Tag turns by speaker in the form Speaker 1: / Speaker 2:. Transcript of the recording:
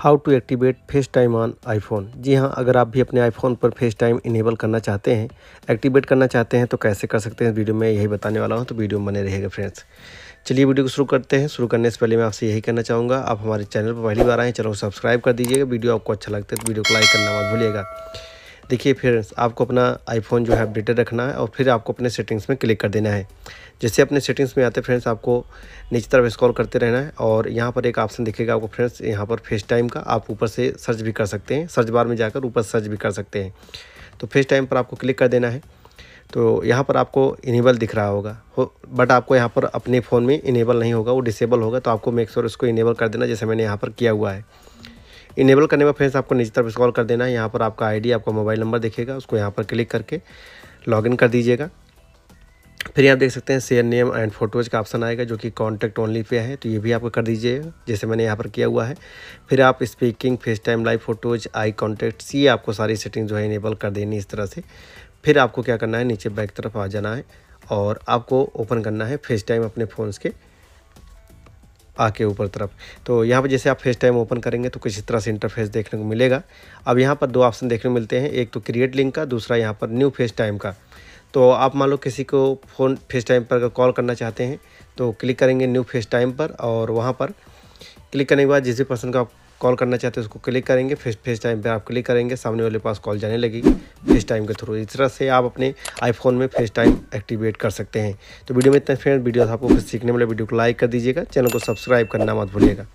Speaker 1: how to activate FaceTime on iPhone जी हाँ अगर आप भी अपने आईफोन पर फेस टाइम इनेबल करना चाहते हैं एक्टिवेट करना चाहते हैं तो कैसे कर सकते हैं वीडियो में यही बताने वाला हूँ तो वीडियो बने रहेगा फ्रेंड्स चलिए वीडियो को शुरू करते हैं शुरू करने से पहले मैं आपसे यही कहना चाहूँगा आप हमारे चैनल पर पहली बार आएँ चलो सब्सक्राइब कर दीजिएगा वीडियो आपको अच्छा लगता है तो वीडियो को लाइक करना मत भूलिएगा देखिए फिर आपको अपना आईफोन जो है अपडेटेड रखना है और फिर आपको अपने सेटिंग्स में क्लिक कर देना है जैसे अपने सेटिंग्स में आते फ्रेंड्स आपको नीचे तरफ स्क्रॉल करते रहना है और यहाँ पर एक ऑप्शन दिखेगा आपको फ्रेंड्स यहाँ पर फेस टाइम का आप ऊपर से सर्च भी कर सकते हैं सर्च बार में जाकर ऊपर सर्च भी कर सकते हैं तो फेस टाइम पर आपको क्लिक कर देना है तो यहाँ पर आपको इनेबल दिख रहा होगा हो बट आपको यहाँ पर अपने फ़ोन में इनेबल नहीं होगा वो डिसेबल होगा तो आपको मेक श्योर sure इसको इनेबल कर देना जैसे मैंने यहाँ पर किया हुआ है इनेबल करने में फ्रेंड्स आपको नीचे तरफ स्कॉल कर देना है यहाँ पर आपका आईडी आपका मोबाइल नंबर देखेगा उसको यहाँ पर क्लिक करके लॉगिन कर दीजिएगा फिर यहाँ देख सकते हैं शेयर नेम एंड फोटोज़ का ऑप्शन आएगा जो कि कॉन्टैक्ट ओनली पे है तो ये भी आपको कर दीजिएगा जैसे मैंने यहाँ पर किया हुआ है फिर आप speaking FaceTime live photos I contacts ये आपको सारी सेटिंग जो है इनेबल कर देनी इस तरह से फिर आपको क्या करना है नीचे बैक तरफ आ जाना है और आपको ओपन करना है फेस टाइम अपने फ़ोन्स के आके ऊपर तरफ तो यहाँ पर जैसे आप फेस टाइम ओपन करेंगे तो किसी तरह से इंटरफेस देखने को मिलेगा अब यहाँ पर दो ऑप्शन देखने को मिलते हैं एक तो क्रिएट लिंक का दूसरा यहाँ पर न्यू फेस टाइम का तो आप मान लो किसी को फ़ोन फेस टाइम पर अगर कॉल करना चाहते हैं तो क्लिक करेंगे न्यू फेस टाइम पर और वहाँ पर क्लिक करने के बाद जिस भी पर्सन का कॉल करना चाहते हैं उसको क्लिक करेंगे फिर फेस टाइम पर आप क्लिक करेंगे सामने वाले पास कॉल जाने लगेगी फेस टाइम के थ्रू इस तरह से आप अपने आईफोन में फेस टाइम एक्टिवेट कर सकते हैं तो वीडियो में इतना फ्रेंड वीडियो आपको सीखने वाले वीडियो को लाइक कर दीजिएगा चैनल को सब्सक्राइब करना मत भूलिएगा